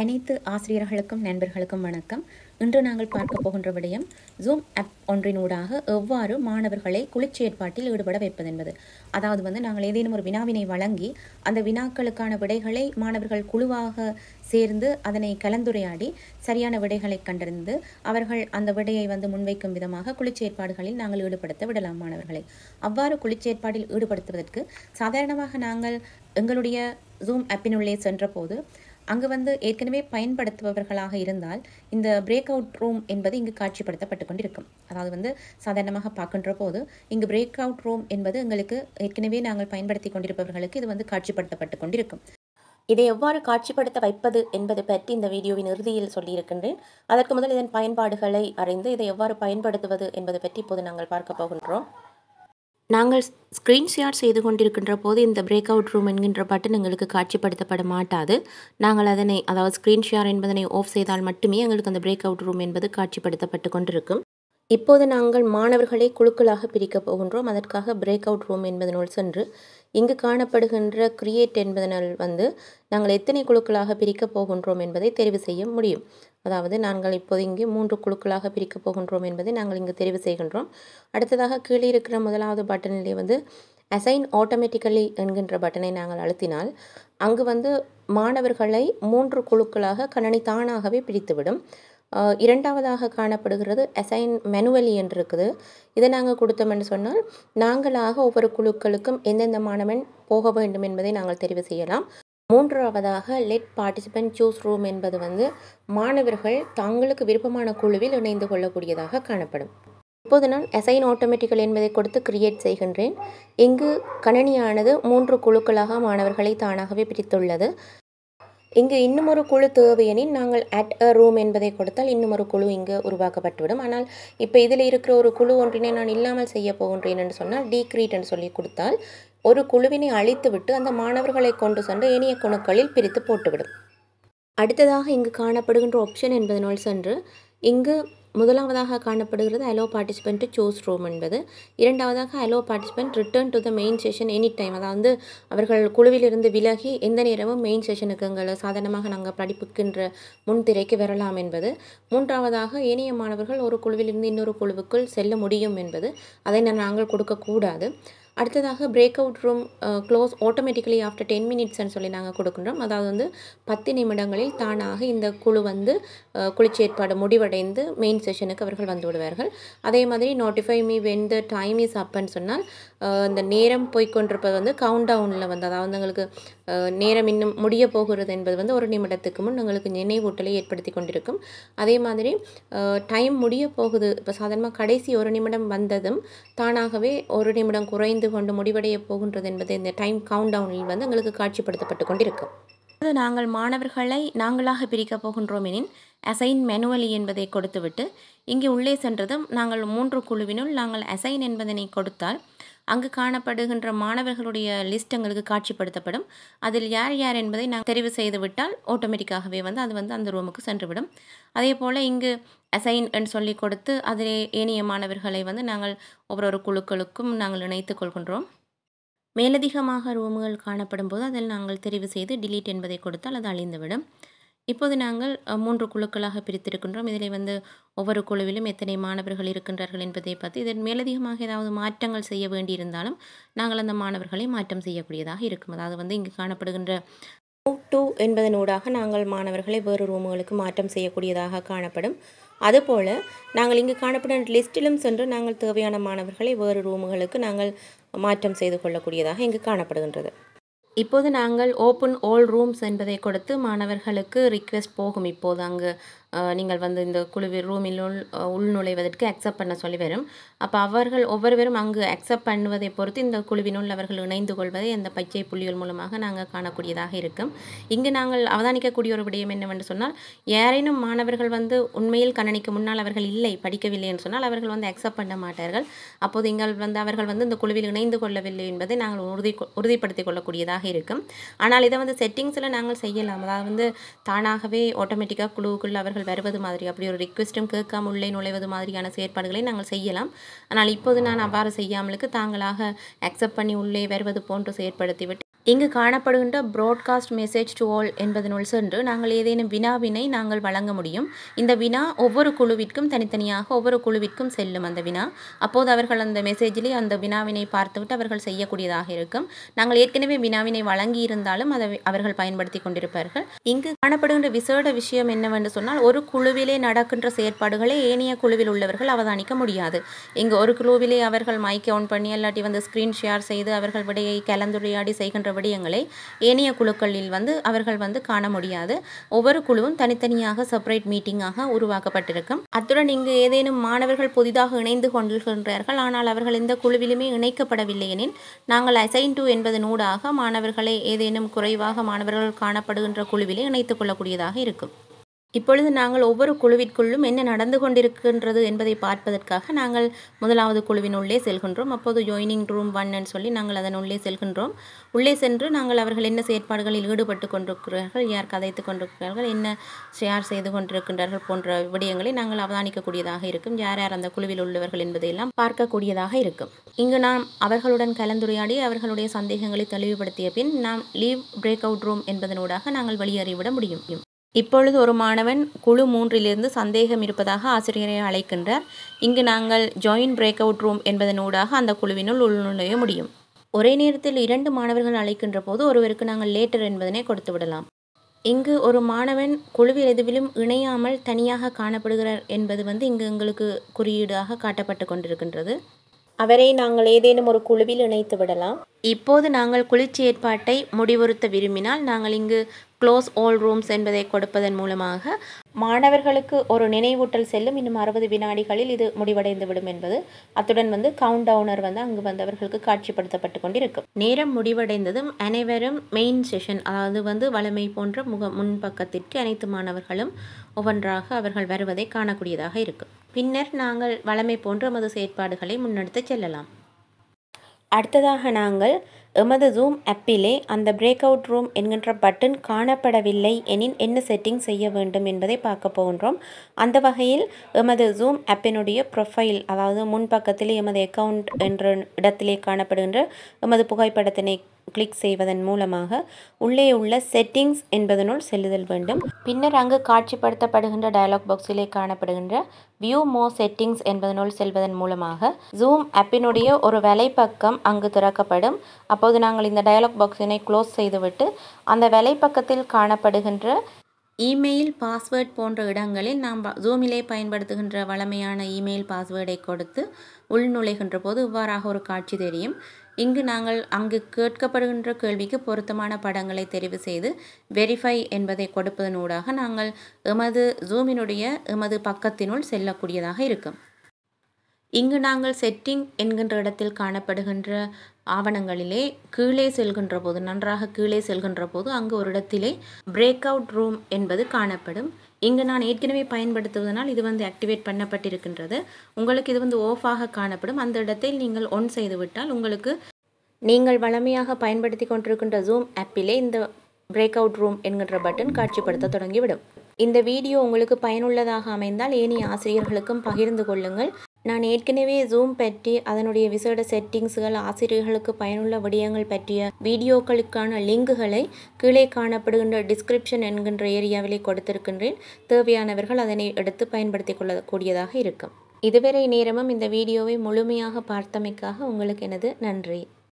அனைத்து ஆசிரியர்களுக்கும் நண்பர்களுக்கும் வணக்கம் இன்று நாங்கள் பார்க்க போகின்ற விடயம் ஜூம் ஆப் ஒன்றினூடாக எவ்வாறு மாணவர்களை குளிர்ச்சேற்பாட்டில் ஈடுபட வைப்பது என்பது அதாவது வந்து நாங்கள் ஏதேனும் ஒரு வினாவினை வழங்கி அந்த வினாக்களுக்கான விடைகளை மாணவர்கள் குழுவாக சேர்ந்து அதனை கலந்துரையாடி சரியான விடைகளை கண்டறிந்து அவர்கள் அந்த விடையை வந்து முன்வைக்கும் விதமாக ஏற்பாடுகளில் நாங்கள் ஈடுபடுத்த விடலாம் மாணவர்களை அவ்வாறு குளிர்ச்சேற்பாட்டில் ஈடுபடுத்துவதற்கு சாதாரணமாக நாங்கள் எங்களுடைய ஜூம் ஆப்பினுள்ளே சென்றபோது அங்கு வந்து ஏற்கனவே பயன்படுத்துபவர்களாக இருந்தால் இந்த பிரேக் அவுட் ரூம் என்பது இங்கு காட்சிப்படுத்தப்பட்டு கொண்டிருக்கும் அதாவது வந்து சாதாரணமாக பார்க்கின்ற போது இங்கு பிரேக் அவுட் ரூம் என்பது எங்களுக்கு ஏற்கனவே நாங்கள் பயன்படுத்தி கொண்டிருப்பவர்களுக்கு இது வந்து காட்சிப்படுத்தப்பட்டு கொண்டிருக்கும் இதை எவ்வாறு காட்சிப்படுத்த வைப்பது என்பது பற்றி இந்த வீடியோவின் இறுதியில் சொல்லியிருக்கின்றேன் அதற்கு முதல் இதன் பயன்பாடுகளை அறிந்து இதை எவ்வாறு பயன்படுத்துவது என்பது பற்றி இப்போது நாங்கள் பார்க்க போகின்றோம் நாங்கள் ஸ்க்ரீன் ஷேர் செய்து கொண்டிருக்கின்ற போது இந்த பிரேக் அவுட் ரூம் என்கின்ற பட்டன் எங்களுக்கு காட்சிப்படுத்தப்பட மாட்டாது நாங்கள் அதனை அதாவது ஸ்க்ரீன் ஷேர் என்பதனை ஆஃப் செய்தால் மட்டுமே எங்களுக்கு அந்த பிரேக் அவுட் ரூம் என்பது காட்சிப்படுத்தப்பட்டு கொண்டிருக்கும் இப்போது நாங்கள் மாணவர்களை குழுக்களாக பிரிக்கப் போகின்றோம் அதற்காக பிரேக் அவுட் ரூம் என்பதனுள் சென்று இங்கு காணப்படுகின்ற கிரியேட் என்பதனால் வந்து நாங்கள் எத்தனை குழுக்களாக பிரிக்கப் போகின்றோம் என்பதை தெரிவு செய்ய முடியும் அதாவது நாங்கள் இப்போது இங்கே மூன்று குழுக்களாக பிரிக்கப் போகின்றோம் என்பதை நாங்கள் இங்கு தெரிவு செய்கின்றோம் அடுத்ததாக கீழே இருக்கிற முதலாவது பட்டனிலே வந்து அசைன் ஆட்டோமேட்டிக்கலி என்கின்ற பட்டனை நாங்கள் அழுத்தினால் அங்கு வந்து மாணவர்களை மூன்று குழுக்களாக கணனி தானாகவே பிரித்துவிடும் இரண்டாவதாக காணப்படுகிறது அசைன் மெனுவலி என்று இருக்குது இதை நாங்கள் கொடுத்தோம்னு சொன்னால் நாங்களாக ஒவ்வொரு குழுக்களுக்கும் எந்தெந்த மாணவன் போக வேண்டும் என்பதை நாங்கள் தெரிவு செய்யலாம் மூன்றாவதாக லெட் பார்ட்டிசிபென்ட் சூஸ் ரூம் என்பது வந்து மாணவர்கள் தங்களுக்கு விருப்பமான குழுவில் இணைந்து கொள்ளக்கூடியதாக காணப்படும் இப்போது நான் அசைன் ஆட்டோமேட்டிக்கல் என்பதை கொடுத்து கிரியேட் செய்கின்றேன் இங்கு கணனியானது மூன்று குழுக்களாக மாணவர்களை தானாகவே பிரித்துள்ளது இங்கு இன்னுமொரு குழு தேவையெனின் நாங்கள் அட் அ ரூம் என்பதை கொடுத்தால் இன்னுமொரு குழு இங்கு உருவாக்கப்பட்டுவிடும் ஆனால் இப்போ இதில் இருக்கிற ஒரு குழு ஒன்றினை நான் இல்லாமல் செய்ய போகின்றேன் என்று சொன்னால் டீக்ரீட் என்று சொல்லி கொடுத்தால் ஒரு குழுவினை அழித்துவிட்டு அந்த மாணவர்களை கொண்டு சென்று இனிய குணுக்களில் பிரித்து போட்டுவிடும் அடுத்ததாக இங்கு காணப்படுகின்ற ஆப்ஷன் என்பதனால் சென்று இங்கு முதலாவதாக காணப்படுகிறது allow participant to choose room என்பது இரண்டாவதாக allow participant return to the main session any time அதாவது அவர்கள் குழுவிலிருந்து விலகி எந்த நேரமும் மெயின் செஷனுக்கு எங்களை சாதாரணமாக நாங்கள் படிப்புக்கின்ற முன்திரைக்கு வரலாம் என்பது மூன்றாவதாக ஏனைய மாணவர்கள் ஒரு குழுவிலிருந்து இன்னொரு குழுவுக்குள் செல்ல முடியும் என்பது அதை நாங்கள் கொடுக்கக்கூடாது அடுத்ததாக breakout room close automatically after ten மினிட்ஸ்ன்னு சொல்லி நாங்கள் கொடுக்குறோம் அதாவது வந்து பத்து நிமிடங்களில் தானாக இந்த குழு வந்து குளிர்ச்சி ஏற்பாடு முடிவடைந்து மெயின் செஷனுக்கு அவர்கள் வந்து விடுவார்கள் அதே மாதிரி notify me when the time is அப்புன்னு சொன்னால் இந்த நேரம் போய்கொண்டிருப்பது வந்து கவுண்ட் டவுனில் வந்து அதாவது எங்களுக்கு நேரம் இன்னும் முடிய போகிறது என்பது வந்து ஒரு நிமிடத்துக்கு முன் உங்களுக்கு நினைவூட்டலை ஏற்படுத்தி கொண்டிருக்கும் அதே மாதிரி டைம் முடிய போகுது இப்போ சாதாரணமாக கடைசி ஒரு நிமிடம் வந்ததும் தானாகவே ஒரு நிமிடம் குறைந்து கொண்டு முடிவடைய போகின்றது என்பது இந்த டைம் கவுண்ட் டவுனில் வந்து எங்களுக்கு காட்சிப்படுத்தப்பட்டு கொண்டிருக்கும் நாங்கள் மாணவர்களை நாங்களாக பிரிக்கப் போகின்றோம் எனின் அசைன் மேனுவலி என்பதை கொடுத்துவிட்டு இங்கே உள்ளே சென்றதும் நாங்கள் மூன்று குழுவினுள் நாங்கள் அசைன் என்பதனை கொடுத்தால் அங்கு காணப்படுகின்ற மாணவர்களுடைய லிஸ்ட் எங்களுக்கு காட்சிப்படுத்தப்படும் அதில் யார் யார் என்பதை நாங்கள் தெரிவு செய்துவிட்டால் ஆட்டோமேட்டிக்காகவே வந்து அது வந்து அந்த ரூமுக்கு சென்றுவிடும் அதே போல் இங்கு அசைன் என்று சொல்லி கொடுத்து அதிலே ஏனைய மாணவர்களை வந்து நாங்கள் ஒவ்வொரு குழுக்களுக்கும் நாங்கள் இணைத்து கொள்கின்றோம் மேலதிகமாக ரூமுகள் காணப்படும் போது அதில் நாங்கள் தெரிவு செய்து டிலீட் என்பதை கொடுத்தால் அது அழிந்துவிடும் இப்போது நாங்கள் மூன்று குழுக்களாக பிரித்திருக்கின்றோம் இதில் வந்து ஒவ்வொரு குழுவிலும் எத்தனை மாணவர்கள் இருக்கின்றார்கள் என்பதை பார்த்து இதன் மேலதிகமாக ஏதாவது மாற்றங்கள் செய்ய வேண்டியிருந்தாலும் நாங்கள் அந்த மாணவர்களை மாற்றம் செய்யக்கூடியதாக இருக்கும் அதாவது வந்து இங்கு காணப்படுகின்ற மூவ் டூ என்பதனூடாக நாங்கள் மாணவர்களை வேறு ரூம்களுக்கு மாற்றம் செய்யக்கூடியதாக காணப்படும் அதுபோல் நாங்கள் இங்கு காணப்படும் லிஸ்டிலும் சென்று நாங்கள் தேவையான மாணவர்களை வேறு ரூம்களுக்கு நாங்கள் மாற்றம் செய்து கொள்ளக்கூடியதாக இங்கு காணப்படுகின்றது இப்போது நாங்கள் ஓப்பன் ஓல் ரூம்ஸ் என்பதை கொடுத்து மாணவர்களுக்கு ரிக்வெஸ்ட் போகும் இப்போது அங்கு நீங்கள் வந்து இந்த குழுவில் உள் உள்நுழைவதற்கு அக்செப்ட் பண்ண சொல்லி வரும் அப்போ அவர்கள் ஒவ்வொருவரும் அங்கு அக்செப்ட் பண்ணுவதை பொறுத்து இந்த குழுவினுள் அவர்கள் இணைந்து கொள்வதை இந்த பச்சை புள்ளிகள் மூலமாக நாங்கள் காணக்கூடியதாக இருக்கும் இங்கு நாங்கள் அவதானிக்கக்கூடிய ஒரு விடயம் என்னவென்று சொன்னால் யாரேனும் மாணவர்கள் வந்து உண்மையில் கணனிக்கு முன்னால் அவர்கள் இல்லை படிக்கவில்லை என்று சொன்னால் அவர்கள் வந்து அக்செப்ட் பண்ண மாட்டார்கள் அப்போது எங்கள் வந்து அவர்கள் வந்து இந்த குழுவில் இணைந்து கொள்ளவில்லை என்பதை நாங்கள் உறுதி உறுதிப்படுத்திக் கொள்ளக்கூடியதாக இருக்கும் ஆனால் இதை வந்து செட்டிங்ஸில் நாங்கள் செய்யலாம் அதாவது வந்து தானாகவே ஆட்டோமேட்டிக்காக குழுவுக்குள் அவர்கள் அவர்கள் வருவது மாதிரி அப்படி ஒரு ரிக்வெஸ்ட்டும் கேட்காம உள்ளே நுழைவது மாதிரியான செயற்பாடுகளை நாங்கள் செய்யலாம் ஆனால் இப்போது நான் அவ்வாறு செய்யாமலுக்கு தாங்களாக அக்செப்ட் பண்ணி உள்ளே வருவது போன்று செயற்படுத்திவிட்டு இங்கு காணப்படுகின்ற ப்ரோட்காஸ்ட் மெசேஜ் டு ஆல் என்பதனுள் சென்று நாங்கள் ஏதேனும் வினாவினை நாங்கள் வழங்க முடியும் இந்த வினா ஒவ்வொரு குழுவிற்கும் தனித்தனியாக ஒவ்வொரு குழுவிற்கும் செல்லும் அந்த வினா அப்போது அவர்கள் அந்த மெசேஜிலே அந்த வினாவினை பார்த்துவிட்டு அவர்கள் செய்யக்கூடியதாக இருக்கும் நாங்கள் ஏற்கனவே வினாவினை வழங்கி இருந்தாலும் அதை அவர்கள் பயன்படுத்தி கொண்டிருப்பார்கள் இங்கு காணப்படுகின்ற விசேட விஷயம் என்னவென்று சொன்னால் ஒரு குழுவிலே நடக்கின்ற செயற்பாடுகளை ஏனைய குழுவில் உள்ளவர்கள் அவதானிக்க முடியாது இங்கு ஒரு குழுவிலே அவர்கள் மைக் ஆன் பண்ணி இல்லாட்டி வந்து ஸ்க்ரீன் ஷேர் செய்து அவர்கள் விடையை கலந்துரையாடி செய்கின்ற விடயங்களை ஏனைய குழுக்களில் வந்து அவர்கள் வந்து காண முடியாது ஒவ்வொரு குழுவும் தனித்தனியாக செப்பரேட் மீட்டிங்காக உருவாக்கப்பட்டிருக்கும் அத்துடன் இங்கு ஏதேனும் மாணவர்கள் புதிதாக இணைந்து கொண்டிருக்கின்றார்கள் ஆனால் அவர்கள் இந்த குழுவிலுமே இணைக்கப்படவில்லை எனில் நாங்கள் அசைன் டூ என்பது நூடாக மாணவர்களை ஏதேனும் குறைவாக மாணவர்கள் காணப்படுகின்ற குழுவிலே இணைத்துக் கொள்ளக்கூடியதாக இருக்கும் இப்பொழுது நாங்கள் ஒவ்வொரு குழுவிற்குள்ளும் என்ன நடந்து கொண்டிருக்கின்றது என்பதை பார்ப்பதற்காக நாங்கள் முதலாவது குழுவின் உள்ளே செல்கின்றோம் அப்போது ஜோயினிங் ரூம் ஒன்னு சொல்லி நாங்கள் அதன் உள்ளே செல்கின்றோம் உள்ளே சென்று நாங்கள் அவர்கள் என்ன செயற்பாடுகளில் ஈடுபட்டு கொண்டிருக்கிறார்கள் யார் கதைத்து கொண்டிருக்கிறார்கள் என்ன ஷேர் செய்து கொண்டிருக்கின்றார்கள் போன்ற விடயங்களை நாங்கள் அவதானிக்கக்கூடியதாக இருக்கும் யார் யார் அந்த குழுவில் உள்ளவர்கள் என்பதையெல்லாம் பார்க்கக்கூடியதாக இருக்கும் இங்கு நாம் அவர்களுடன் கலந்துரையாடி அவர்களுடைய சந்தேகங்களை தெளிவுபடுத்திய பின் நாம் லீவ் பிரேக் அவுட் ரூம் என்பதனூடாக நாங்கள் வெளியேறிவிட முடியும் இப்பொழுது ஒரு மாணவன் குழு மூன்றிலிருந்து சந்தேகம் இருப்பதாக ஆசிரியரை அழைக்கின்றார் இங்கு நாங்கள் ஜாயின் பிரேக் அவுட் ரூம் என்பதனூடாக அந்த குழுவினுள் உள்நுழைய முடியும் ஒரே நேரத்தில் இரண்டு மாணவர்கள் அழைக்கின்ற போது ஒருவருக்கு நாங்கள் லேட்டர் என்பதனை கொடுத்து விடலாம் இங்கு ஒரு மாணவன் குழுவில் எதுவிலும் இணையாமல் தனியாக காணப்படுகிறார் என்பது வந்து இங்கு எங்களுக்கு குறியீடாக காட்டப்பட்டு கொண்டிருக்கின்றது அவரை நாங்கள் ஏதேனும் ஒரு குழுவில் இணைத்து விடலாம் இப்போது நாங்கள் குளிர்ச்சி ஏற்பாட்டை முடிவுறுத்த விரும்பினால் நாங்கள் இங்கு க்ளோஸ் ஆல் ரூம்ஸ் என்பதை கொடுப்பதன் மூலமாக மாணவர்களுக்கு ஒரு நினைவூட்டல் செல்லும் இன்னும் அறுபது வினாடிகளில் இது முடிவடைந்து விடும் என்பது அத்துடன் வந்து கவுண்ட் டவுனர் வந்து அங்கு வந்தவர்களுக்கு காட்சிப்படுத்தப்பட்டு கொண்டிருக்கும் நேரம் முடிவடைந்ததும் அனைவரும் மெயின் செஷன் அதாவது வந்து வளமை போன்ற முக முன்பக்கத்திற்கு அனைத்து மாணவர்களும் ஒவ்வொன்றாக அவர்கள் வருவதை காணக்கூடியதாக இருக்கும் பின்னர் நாங்கள் வளமை போன்ற மது செயற்பாடுகளை முன்னெடுத்து செல்லலாம் அடுத்ததாக நாங்கள் எமது ஜூம் ஆப்பிலே அந்த பிரேக் அவுட் ரூம் என்கின்ற பட்டன் காணப்படவில்லை எனின் என்ன செட்டிங் செய்ய வேண்டும் என்பதை பார்க்க போகின்றோம் அந்த வகையில் எமது ஜூம் ஆப்பினுடைய ப்ரொஃபைல் அதாவது முன்பக்கத்தில் எமது அக்கவுண்ட் என்ற இடத்திலே காணப்படுகின்ற எமது புகைப்படத்தினை கிளிக் செய்வதன் மூலமாக உள்ளே உள்ள செட்டிங்ஸ் என்பதனுள் செல்லுதல் வேண்டும் பின்னர் அங்கு காட்சிப்படுத்தப்படுகின்ற டயலாக் பாக்ஸிலே காணப்படுகின்ற வியூ மோ செட்டிங்ஸ் என்பதனுள் செல்வதன் மூலமாக ஜூம் ஆப்பினுடைய ஒரு வலைப்பக்கம் அங்கு திறக்கப்படும் அப்போது நாங்கள் இந்த டயலாக் பாக்ஸினை க்ளோஸ் செய்துவிட்டு அந்த வலைப்பக்கத்தில் காணப்படுகின்ற இமெயில் பாஸ்வேர்ட் போன்ற இடங்களில் நாம் ஜூமிலே பயன்படுத்துகின்ற வழமையான இமெயில் பாஸ்வேர்டை கொடுத்து உள்நுழைகின்ற போது இவ்வாறாக ஒரு காட்சி தெரியும் இங்கு நாங்கள் அங்கு கேட்கப்படுகின்ற கேள்விக்கு பொருத்தமான படங்களை தெரிவு செய்து வெரிஃபை என்பதை கொடுப்பதனூடாக நாங்கள் எமது ஜூமினுடைய எமது பக்கத்தினுள் செல்லக்கூடியதாக இருக்கும் இங்கு நாங்கள் செட்டிங் என்கின்ற இடத்தில் காணப்படுகின்ற ஆவணங்களிலே கீழே செல்கின்ற போது நன்றாக கீழே செல்கின்ற போது அங்கு ஒரு இடத்திலே பிரேக் அவுட் ரூம் என்பது காணப்படும் இங்கு நான் ஏற்கனவே பயன்படுத்துவதனால் இது வந்து ஆக்டிவேட் பண்ணப்பட்டிருக்கின்றது உங்களுக்கு இது வந்து ஆக காணப்படும் அந்த இடத்தில் நீங்கள் ஒன் செய்துவிட்டால் உங்களுக்கு நீங்கள் வளமையாக பயன்படுத்தி கொண்டிருக்கின்ற ஜூம் ஆப்பிலே இந்த பிரேக் அவுட் ரூம் என்கின்ற பட்டன் காட்சிப்படுத்த தொடங்கிவிடும் இந்த வீடியோ உங்களுக்கு பயனுள்ளதாக அமைந்தால் ஏனைய ஆசிரியர்களுக்கும் பகிர்ந்து கொள்ளுங்கள் நான் ஏற்கனவே ஜூம் பற்றி அதனுடைய விசேட செட்டிங்ஸ்கள் ஆசிரியர்களுக்கு பயனுள்ள விடயங்கள் பற்றிய வீடியோக்களுக்கான லிங்குகளை கீழே காணப்படுகின்ற டிஸ்கிரிப்ஷன் என்கின்ற ஏரியாவிலே கொடுத்திருக்கின்றேன் தேவையானவர்கள் அதனை எடுத்து பயன்படுத்தி கொள்ளக்கூடியதாக இருக்கும் இதுவரை நேரமும் இந்த வீடியோவை முழுமையாக பார்த்தமைக்காக உங்களுக்கு எனது நன்றி